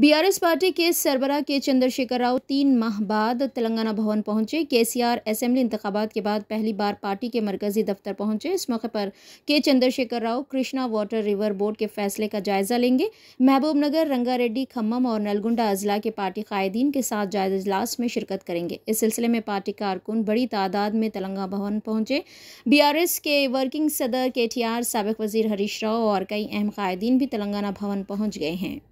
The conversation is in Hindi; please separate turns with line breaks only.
बीआरएस पार्टी के सरबरा के चंद्रशेखर राव तीन माह बाद तेलंगाना भवन पहुंचे केसीआर असेंबली इंतबात के बाद पहली बार पार्टी के मरकजी दफ्तर पहुंचे इस मौके पर K Chandrashekar Rao Krishna water river board के फैसले का जायजा लेंगे महबूबनगर रंगारेड्डी खम्मम और नलगुंडा अजला के पार्टी कायदीन के साथ जायजा इजलास में शिरकत करेंगे इस सिलसिले में पार्टी कारकुन बड़ी तादाद में तेलंगा भवन पहुंचे बी के वर्किंग सदर के टी आर सबक वजीर हरीश राव और कई अहम कायदीन भी तेलंगाना भवन पहुंच गए हैं